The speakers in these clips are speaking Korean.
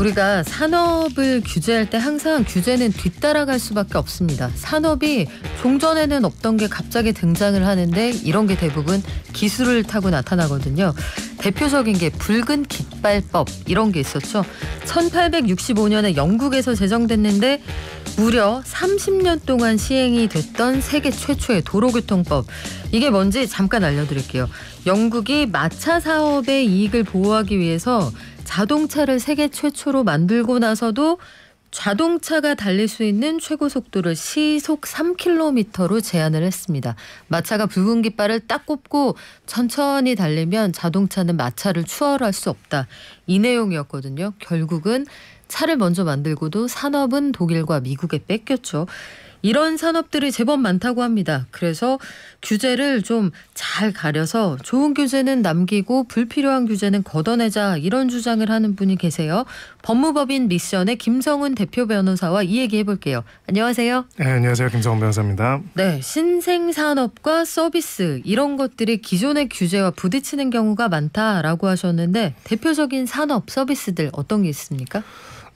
우리가 산업을 규제할 때 항상 규제는 뒤따라갈 수밖에 없습니다. 산업이 종전에는 없던 게 갑자기 등장을 하는데 이런 게 대부분 기술을 타고 나타나거든요. 대표적인 게 붉은 깃발법 이런 게 있었죠. 1865년에 영국에서 제정됐는데 무려 30년 동안 시행이 됐던 세계 최초의 도로교통법. 이게 뭔지 잠깐 알려드릴게요. 영국이 마차 사업의 이익을 보호하기 위해서 자동차를 세계 최초로 만들고 나서도 자동차가 달릴 수 있는 최고 속도를 시속 3km로 제한을 했습니다. 마차가 붉은 깃발을 딱 꼽고 천천히 달리면 자동차는 마차를 추월할 수 없다. 이 내용이었거든요. 결국은 차를 먼저 만들고도 산업은 독일과 미국에 뺏겼죠. 이런 산업들이 제법 많다고 합니다. 그래서 규제를 좀 잘 가려서 좋은 규제는 남기고 불필요한 규제는 걷어내자 이런 주장을 하는 분이 계세요. 법무법인 미션의 김성훈 대표 변호사와 이 얘기 해볼게요. 안녕하세요. 네, 안녕하세요. 김성훈 변호사입니다. 네, 신생 산업과 서비스 이런 것들이 기존의 규제와 부딪히는 경우가 많다라고 하셨는데 대표적인 산업 서비스들 어떤 게 있습니까?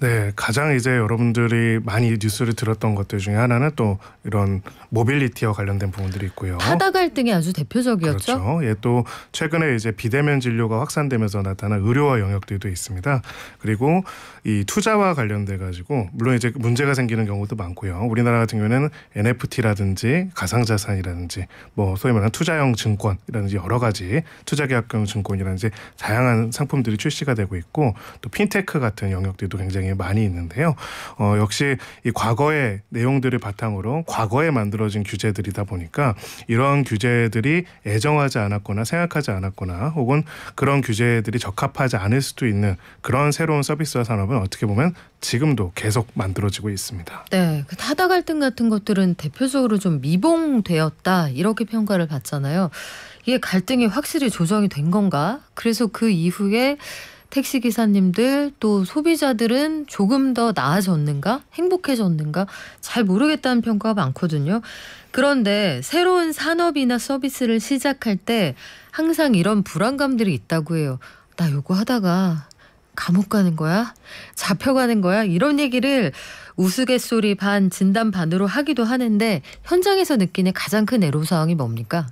네, 가장 이제 여러분들이 많이 뉴스를 들었던 것들 중에 하나는 또 이런 모빌리티와 관련된 부분들이 있고요. 타다 갈등이 아주 대표적이었죠. 그렇죠. 예, 또 최근에 이제 비대면 진료가 확산되면서 나타난 의료와 영역들도 있습니다. 그리고 이 투자와 관련돼 가지고 물론 이제 문제가 생기는 경우도 많고요. 우리나라 같은 경우에는 NFT라든지 가상자산이라든지 뭐 소위 말하는 투자형 증권이라든지 여러 가지 투자계약형 증권이라든지 다양한 상품들이 출시가 되고 있고 또 핀테크 같은 영역들도 굉장히 굉장히 많이 있는데요. 어, 역시 이 과거의 내용들을 바탕으로 과거에 만들어진 규제들이다 보니까 이런 규제들이 애정하지 않았거나 생각하지 않았거나 혹은 그런 규제들이 적합하지 않을 수도 있는 그런 새로운 서비스와 산업은 어떻게 보면 지금도 계속 만들어지고 있습니다. 네, 그 타다 갈등 같은 것들은 대표적으로 좀 미봉되었다 이렇게 평가를 받잖아요. 이게 갈등이 확실히 조정이 된 건가? 그래서 그 이후에 택시 기사님들 또 소비자들은 조금 더 나아졌는가 행복해졌는가 잘 모르겠다는 평가가 많거든요. 그런데 새로운 산업이나 서비스를 시작할 때 항상 이런 불안감들이 있다고 해요. 나 요거 하다가 감옥 가는 거야? 잡혀가는 거야? 이런 얘기를 우스갯소리 반 진단 반으로 하기도 하는데 현장에서 느끼는 가장 큰 애로사항이 뭡니까?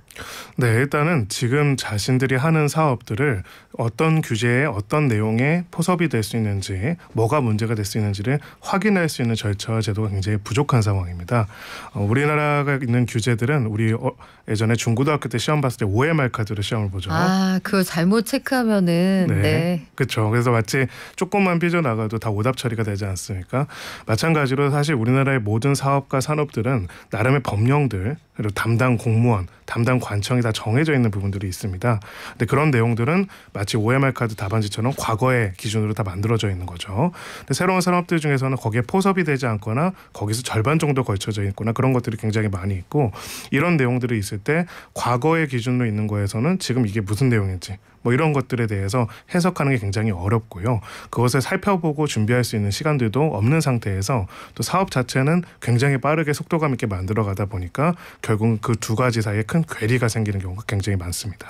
네, 일단은 지금 자신들이 하는 사업들을 어떤 규제에 어떤 내용에 포섭이 될 수 있는지 뭐가 문제가 될 수 있는지를 확인할 수 있는 절차와 제도가 굉장히 부족한 상황입니다. 어, 우리나라가 있는 규제들은 우리 어, 예전에 중고등학교 때 시험 봤을 때 OMR 카드로 시험을 보죠. 아, 그걸 잘못 체크하면은 네. 네. 그렇죠. 그래서 마치 조금만 삐져나가도 다 오답 처리가 되지 않습니까? 마찬가지 마찬가지로 사실 우리나라의 모든 사업과 산업들은 나름의 법령들 그리고 담당 공무원, 담당 관청이 다 정해져 있는 부분들이 있습니다. 근데 그런 내용들은 마치 OMR 카드 답안지처럼 과거의 기준으로 다 만들어져 있는 거죠. 근데 새로운 산업들 중에서는 거기에 포섭이 되지 않거나 거기서 절반 정도 걸쳐져 있거나 그런 것들이 굉장히 많이 있고 이런 내용들이 있을 때 과거의 기준으로 있는 거에서는 지금 이게 무슨 내용인지 뭐 이런 것들에 대해서 해석하는 게 굉장히 어렵고요. 그것을 살펴보고 준비할 수 있는 시간들도 없는 상태에서 또 사업 자체는 굉장히 빠르게 속도감 있게 만들어 가다 보니까 결국 그 두 가지 사이에 큰 괴리가 생기는 경우가 굉장히 많습니다.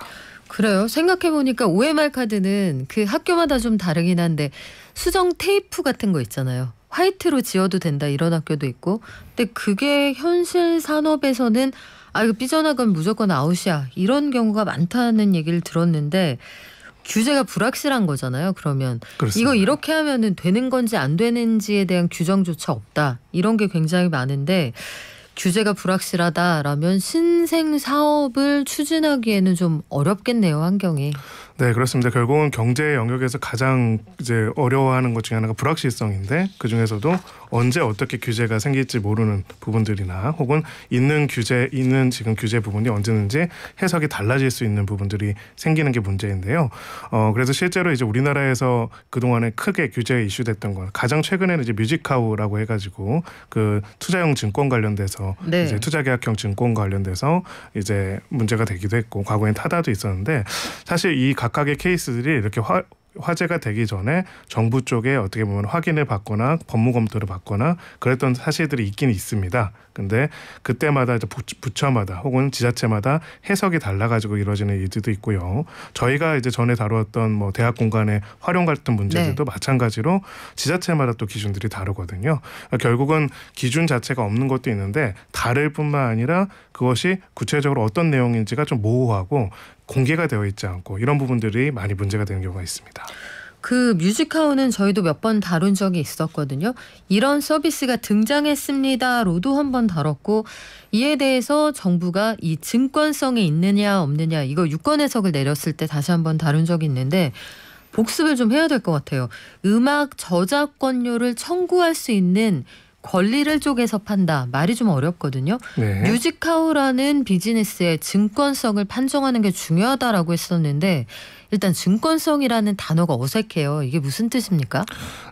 그래요. 생각해보니까 OMR 카드는 그 학교마다 좀 다르긴 한데 수정 테이프 같은 거 있잖아요. 화이트로 지어도 된다 이런 학교도 있고 근데 그게 현실 산업에서는 아 이거 삐져나가면 무조건 아웃이야 이런 경우가 많다는 얘기를 들었는데 규제가 불확실한 거잖아요. 그러면 그렇습니다. 이거 이렇게 하면은 되는 건지 안 되는지에 대한 규정조차 없다 이런 게 굉장히 많은데 규제가 불확실하다라면 신생 사업을 추진하기에는 좀 어렵겠네요 환경이. 네 그렇습니다. 결국은 경제 영역에서 가장 이제 어려워하는 것 중에 하나가 불확실성인데 그 중에서도 언제 어떻게 규제가 생길지 모르는 부분들이나 혹은 있는 규제 있는 지금 규제 부분이 언제든지 해석이 달라질 수 있는 부분들이 생기는 게 문제인데요. 어, 그래서 실제로 이제 우리나라에서 그동안에 크게 규제 이슈됐던 건 가장 최근에는 이제 뮤직하우라고 해가지고 그 투자형 증권 관련돼서 네. 이제 투자계약형 증권 관련돼서 이제 문제가 되기도 했고 과거엔 타다도 있었는데 사실 이 각각의 케이스들이 이렇게 화, 화제가 되기 전에 정부 쪽에 어떻게 보면 확인을 받거나 법무 검토를 받거나 그랬던 사실들이 있긴 있습니다. 근데 그때마다 이제 부처마다 혹은 지자체마다 해석이 달라가지고 이루어지는 일들도 있고요. 저희가 이제 전에 다루었던 뭐 대학 공간의 활용 같은 문제들도 네. 마찬가지로 지자체마다 또 기준들이 다르거든요. 그러니까 결국은 기준 자체가 없는 것도 있는데 다를 뿐만 아니라 그것이 구체적으로 어떤 내용인지가 좀 모호하고 공개가 되어 있지 않고 이런 부분들이 많이 문제가 되는 경우가 있습니다. 그 뮤직하우는 저희도 몇 번 다룬 적이 있었거든요. 이런 서비스가 등장했습니다로도 한번 다뤘고 이에 대해서 정부가 이 증권성이 있느냐 없느냐 이거 유권 해석을 내렸을 때 다시 한번 다룬 적이 있는데 복습을 좀 해야 될 것 같아요. 음악 저작권료를 청구할 수 있는 권리를 쪼개서 판다 말이 좀 어렵거든요. 네. 뮤직하우라는 비즈니스의 증권성을 판정하는 게 중요하다라고 했었는데 일단 증권성이라는 단어가 어색해요. 이게 무슨 뜻입니까?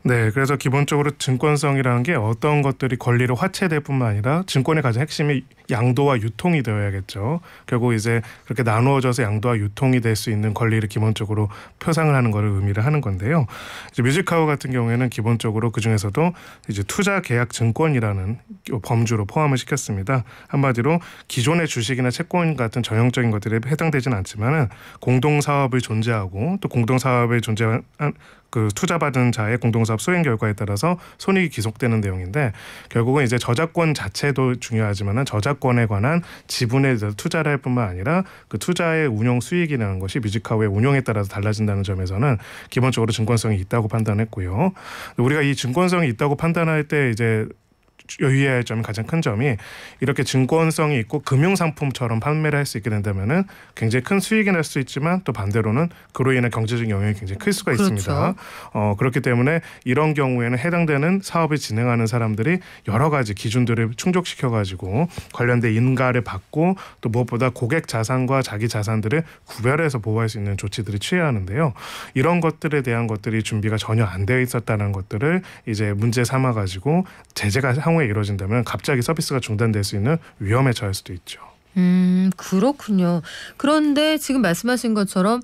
네, 그래서 기본적으로 증권성이라는 게 어떤 것들이 권리로 화체될 뿐만 아니라 증권의 가장 핵심이 양도와 유통이 되어야겠죠. 결국 이제 그렇게 나누어져서 양도와 유통이 될 수 있는 권리를 기본적으로 표상을 하는 것을 의미를 하는 건데요. 이제 뮤직카우 같은 경우에는 기본적으로 그 중에서도 이제 투자 계약 증권이라는 범주로 포함을 시켰습니다. 한마디로 기존의 주식이나 채권 같은 전형적인 것들에 해당되지는 않지만은 공동 사업을 존재 존재하고 또 공동사업에 존재한 그 투자받은 자의 공동사업 수행 결과에 따라서 손익이 기속되는 내용인데 결국은 이제 저작권 자체도 중요하지만 은 저작권에 관한 지분에 대해서 투자를 할 뿐만 아니라 그 투자의 운영 수익이라는 것이 뮤직카우의 운영에 따라서 달라진다는 점에서는 기본적으로 증권성이 있다고 판단했고요. 우리가 이 증권성이 있다고 판단할 때 이제 유의해야 할 점이 가장 큰 점이 이렇게 증권성이 있고 금융 상품처럼 판매를 할 수 있게 된다면은 굉장히 큰 수익이 날 수 있지만 또 반대로는 그로 인한 경제적 영향이 굉장히 클 수가 그렇죠. 있습니다. 어, 그렇기 때문에 이런 경우에는 해당되는 사업을 진행하는 사람들이 여러 가지 기준들을 충족시켜 가지고 관련된 인가를 받고 또 무엇보다 고객 자산과 자기 자산들을 구별해서 보호할 수 있는 조치들이 취해야 하는데요. 이런 것들에 대한 것들이 준비가 전혀 안 되어 있었다는 것들을 이제 문제 삼아 가지고 제재가 향후에 경우에 이루어진다면 갑자기 서비스가 중단될 수 있는 위험에 처할 수도 있죠. 음, 그렇군요. 그런데 지금 말씀하신 것처럼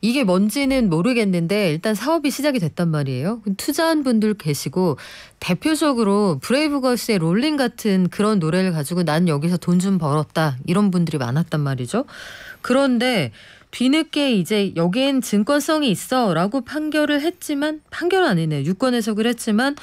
이게 뭔지는 모르겠는데 일단 사업이 시작이 됐단 말이에요. 투자한 분들 계시고 대표적으로 브레이브걸스의 롤링 같은 그런 노래를 가지고 난 여기서 돈 좀 벌었다 이런 분들이 많았단 말이죠. 그런데 뒤늦게 이제 여기엔 증권성이 있어라고 판결을 했지만 판결아니네 유권 해석을 했지만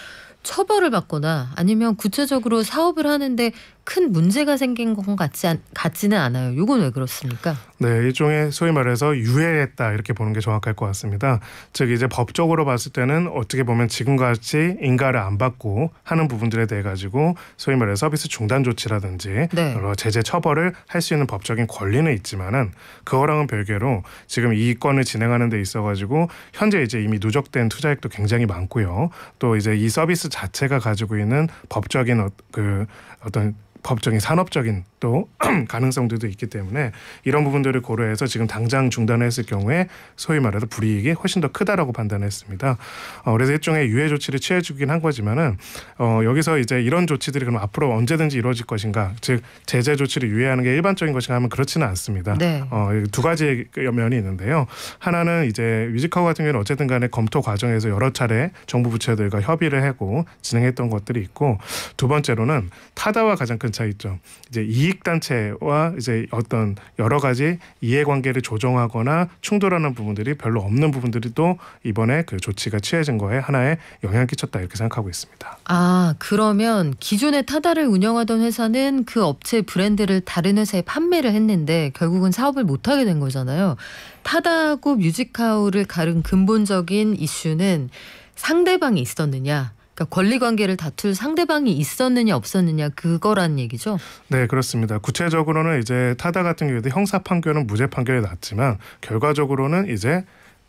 처벌을 받거나 아니면 구체적으로 사업을 하는데 큰 문제가 생긴 것 같지 않, 같지는 않아요. 이건 왜 그렇습니까? 네, 일종의 소위 말해서 유해했다 이렇게 보는 게 정확할 것 같습니다. 즉 이제 법적으로 봤을 때는 어떻게 보면 지금같이 인가를 안 받고 하는 부분들에 대해 가지고 소위 말해 서비스 중단 조치라든지 네. 여러 제재 처벌을 할 수 있는 법적인 권리는 있지만은 그거랑은 별개로 지금 이 건을 진행하는 데 있어 가지고 현재 이제 이미 누적된 투자액도 굉장히 많고요. 또 이제 이 서비스 자체가 가지고 있는 법적인 어, 그 어떤 법적인 산업적인 또 가능성들도 있기 때문에 이런 부분들을 고려해서 지금 당장 중단했을 경우에 소위 말해서 불이익이 훨씬 더 크다라고 판단했습니다. 어, 그래서 일종의 유해 조치를 취해주긴 한 거지만은 어, 여기서 이제 이런 조치들이 그럼 앞으로 언제든지 이루어질 것인가, 즉 제재 조치를 유예하는 게 일반적인 것인가 하면 그렇지는 않습니다. 네. 어, 두 가지 면이 있는데요. 하나는 이제 뮤지컬 우 같은 경우는 어쨌든간에 검토 과정에서 여러 차례 정부 부처들과 협의를 하고 진행했던 것들이 있고 두 번째로는 타다와 가장 큰 차이점 이제 이익 이익단체와 이제 어떤 여러 가지 이해관계를 조정하거나 충돌하는 부분들이 별로 없는 부분들이 또 이번에 그 조치가 취해진 거에 하나의 영향을 끼쳤다 이렇게 생각하고 있습니다. 아 그러면 기존의 타다를 운영하던 회사는 그 업체 브랜드를 다른 회사에 판매를 했는데 결국은 사업을 못하게 된 거잖아요. 타다고 뮤직하우를 가른 근본적인 이슈는 상대방이 있었느냐 그러니까 권리 관계를 다툴 상대방이 있었느냐 없었느냐 그거란 얘기죠. 네, 그렇습니다. 구체적으로는 이제 타다 같은 경우에도 형사 판결은 무죄 판결이 났지만 결과적으로는 이제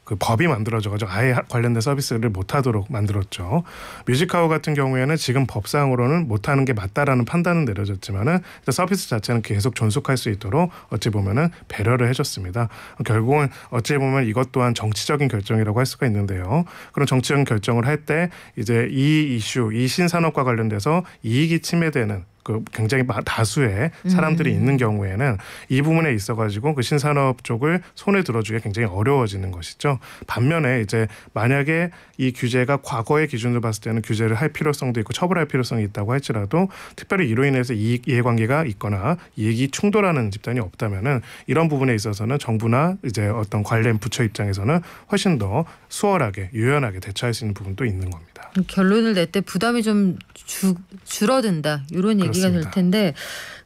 그 법이 만들어져가지고 아예 관련된 서비스를 못하도록 만들었죠. 뮤직하우 같은 경우에는 지금 법상으로는 못하는 게 맞다라는 판단은 내려졌지만은 서비스 자체는 계속 존속할 수 있도록 어찌 보면은 배려를 해줬습니다. 결국은 어찌 보면 이것 또한 정치적인 결정이라고 할 수가 있는데요. 그런 정치적인 결정을 할 때 이제 이 이슈, 이 신산업과 관련돼서 이익이 침해되는 그 굉장히 다수의 사람들이 음. 있는 경우에는 이 부분에 있어 가지고 그 신산업 쪽을 손에 들어주기가 굉장히 어려워지는 것이죠. 반면에 이제 만약에 이 규제가 과거의 기준으로 봤을 때는 규제를 할 필요성도 있고 처벌할 필요성이 있다고 할지라도 특별히 이로 인해서 이익 이해관계가 있거나 이익이 충돌하는 집단이 없다면은 이런 부분에 있어서는 정부나 이제 어떤 관련 부처 입장에서는 훨씬 더 수월하게 유연하게 대처할 수 있는 부분도 있는 겁니다. 결론을 낼 때 부담이 좀 주, 줄어든다 이런 얘기가 그렇습니다. 될 텐데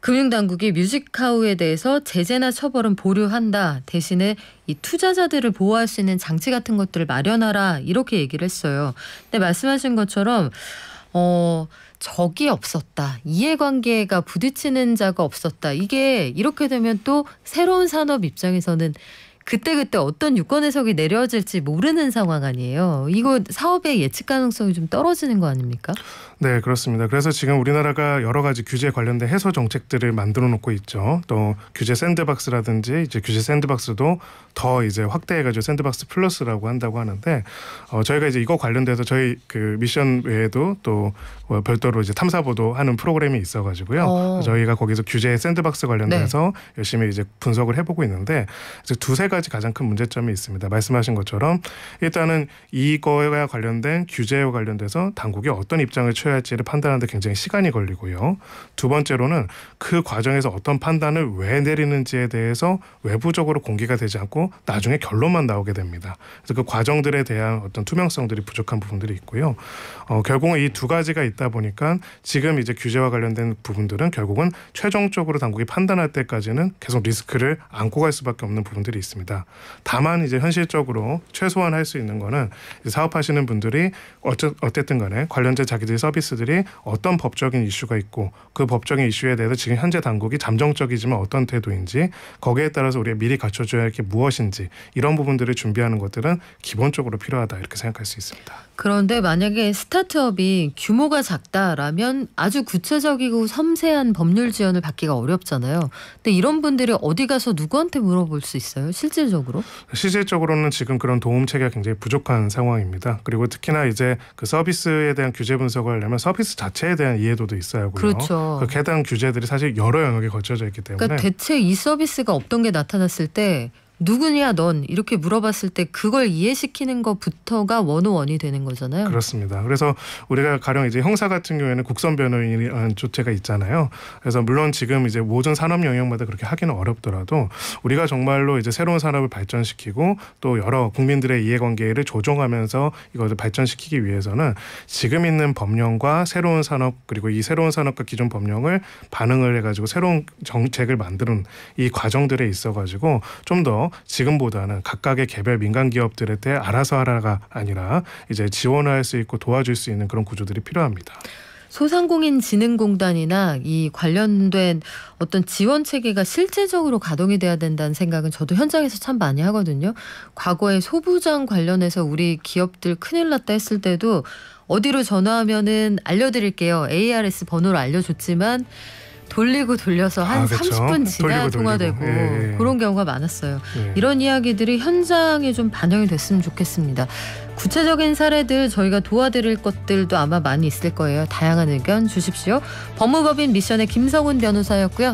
금융당국이 뮤직카우에 대해서 제재나 처벌은 보류한다 대신에 이 투자자들을 보호할 수 있는 장치 같은 것들을 마련하라 이렇게 얘기를 했어요. 근데 말씀하신 것처럼 어 적이 없었다. 이해관계가 부딪히는 자가 없었다. 이게 이렇게 되면 또 새로운 산업 입장에서는 그때그때 어떤 유권 해석이 내려질지 모르는 상황 아니에요. 이거 사업의 예측 가능성이 좀 떨어지는 거 아닙니까? 네, 그렇습니다. 그래서 지금 우리나라가 여러 가지 규제 관련된 해소 정책들을 만들어 놓고 있죠. 또 규제 샌드박스라든지 이제 규제 샌드박스도 더 이제 확대해 가지고 샌드박스 플러스라고 한다고 하는데 어, 저희가 이제 이거 관련돼서 저희 그 미션 외에도 또뭐 별도로 이제 탐사보도 하는 프로그램이 있어가지고요. 어. 저희가 거기서 규제 샌드박스 관련해서 네. 열심히 이제 분석을 해보고 있는데 이제 두세 가지 가장 큰 문제점이 있습니다. 말씀하신 것처럼 일단은 이거와 관련된 규제와 관련돼서 당국이 어떤 입장을 취해야 할지를 판단하는데 굉장히 시간이 걸리고요. 두 번째로는 그 과정에서 어떤 판단을 왜 내리는지에 대해서 외부적으로 공개가 되지 않고 나중에 결론만 나오게 됩니다. 그래서 그 과정들에 대한 어떤 투명성들이 부족한 부분들이 있고요. 어, 결국은 이 두 가지가 있다. 있다 보니까 지금 이제 규제와 관련된 부분들은 결국은 최종적으로 당국이 판단할 때까지는 계속 리스크를 안고 갈 수밖에 없는 부분들이 있습니다. 다만 이제 현실적으로 최소한 할 수 있는 거는 사업하시는 분들이 어쨌든 간에 관련된 자기들 서비스들이 어떤 법적인 이슈가 있고 그 법적인 이슈에 대해서 지금 현재 당국이 잠정적이지만 어떤 태도인지 거기에 따라서 우리가 미리 갖춰줘야 할 게 무엇인지 이런 부분들을 준비하는 것들은 기본적으로 필요하다 이렇게 생각할 수 있습니다. 그런데 만약에 스타트업이 규모가 작다라면 아주 구체적이고 섬세한 법률 지원을 받기가 어렵잖아요. 근데 이런 분들이 어디 가서 누구한테 물어볼 수 있어요? 실질적으로? 실질적으로는 지금 그런 도움 체계가 굉장히 부족한 상황입니다. 그리고 특히나 이제 그 서비스에 대한 규제 분석을 하려면 서비스 자체에 대한 이해도도 있어야 하고요. 그렇죠. 그 해당 규제들이 사실 여러 영역에 걸쳐져 있기 때문에 그러니까 대체 이 서비스가 없던 게 나타났을 때 누구냐 넌 이렇게 물어봤을 때 그걸 이해시키는 것부터가 원호원이 되는 거잖아요. 그렇습니다. 그래서 우리가 가령 이제 형사 같은 경우에는 국선 변호인 이 조체가 있잖아요. 그래서 물론 지금 이제 모든 산업 영역마다 그렇게 하기는 어렵더라도 우리가 정말로 이제 새로운 산업을 발전시키고 또 여러 국민들의 이해관계를 조정하면서 이것을 발전시키기 위해서는 지금 있는 법령과 새로운 산업 그리고 이 새로운 산업과 기존 법령을 반응을 해가지고 새로운 정책을 만드는 이 과정들에 있어가지고 좀더 지금보다는 각각의 개별 민간 기업들에 대해 알아서 하라가 아니라 이제 지원할 수 있고 도와줄 수 있는 그런 구조들이 필요합니다. 소상공인진흥공단이나 이 관련된 어떤 지원 체계가 실제적으로 가동이 돼야 된다는 생각은 저도 현장에서 참 많이 하거든요. 과거에 소부장 관련해서 우리 기업들 큰일 났다 했을 때도 어디로 전화하면은 알려드릴게요. ARS 번호를 알려줬지만 돌리고 돌려서 한 아, 그렇죠? 30분 지나 돌 통화되고 고 예, 예, 예. 그런 경우가 많았어요. 예. 이런 이야기들이 현장에 좀 반영이 됐으면 좋겠습니다. 구체적인 사례들 저희가 도와드릴 것들도 아마 많이 있을 거예요. 다양한 의견 주십시오. 법무법인 미션의 김성훈 변호사였고요.